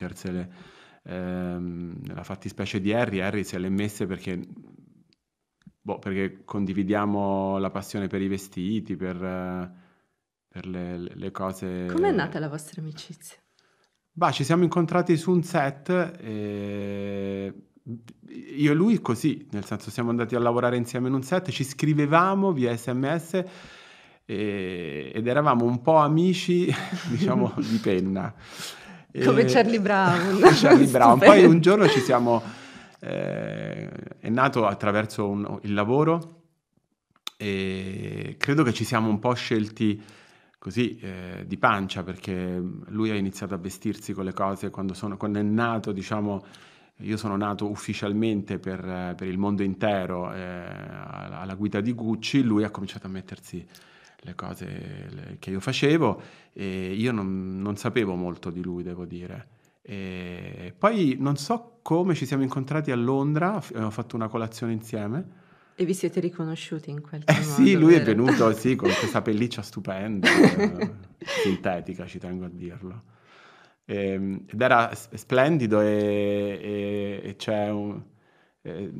Harris, ehm, nella fattispecie di Harry, Harry se l'è messe perché, boh, perché condividiamo la passione per i vestiti, per, per le, le cose... Com'è nata la vostra amicizia? Bah, ci siamo incontrati su un set, e... io e lui così, nel senso siamo andati a lavorare insieme in un set, ci scrivevamo via sms e... ed eravamo un po' amici, diciamo, di penna. Come eh, Charlie Brown. Charlie Brown. Poi un giorno ci siamo... Eh, è nato attraverso un, il lavoro e credo che ci siamo un po' scelti così eh, di pancia perché lui ha iniziato a vestirsi con le cose quando, sono, quando è nato, diciamo, io sono nato ufficialmente per, per il mondo intero eh, alla, alla guida di Gucci, lui ha cominciato a mettersi le cose che io facevo e io non, non sapevo molto di lui, devo dire. E poi non so come ci siamo incontrati a Londra, abbiamo fatto una colazione insieme. E vi siete riconosciuti in qualche eh, modo? Sì, lui vero? è venuto sì, con questa pelliccia stupenda, eh, sintetica, ci tengo a dirlo. E, ehm, ed era splendido e, e, e c'è un... Eh,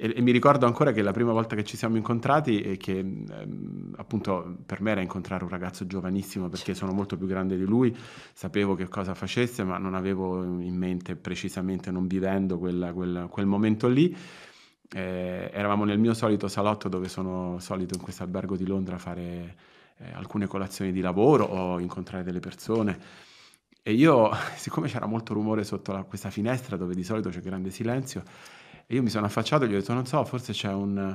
e, e, mi ricordo ancora che la prima volta che ci siamo incontrati e che ehm, appunto per me era incontrare un ragazzo giovanissimo perché certo. sono molto più grande di lui, sapevo che cosa facesse ma non avevo in mente precisamente, non vivendo quella, quella, quel momento lì. Eh, eravamo nel mio solito salotto dove sono solito in questo albergo di Londra fare eh, alcune colazioni di lavoro o incontrare delle persone. E io, siccome c'era molto rumore sotto la, questa finestra dove di solito c'è grande silenzio, e io mi sono affacciato e gli ho detto, non so, forse c'è un...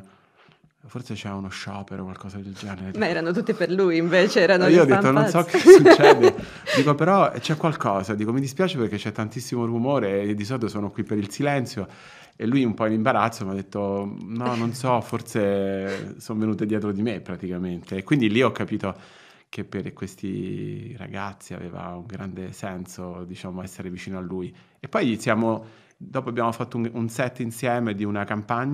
Forse c'è uno sciopero o qualcosa del genere. Ma erano tutte per lui invece, erano Io ho detto, non so che succede. dico, però c'è qualcosa. Dico, mi dispiace perché c'è tantissimo rumore e di solito sono qui per il silenzio. E lui un po' in imbarazzo mi ha detto, no, non so, forse sono venute dietro di me praticamente. E quindi lì ho capito che per questi ragazzi aveva un grande senso, diciamo, essere vicino a lui. E poi siamo, dopo abbiamo fatto un, un set insieme di una campagna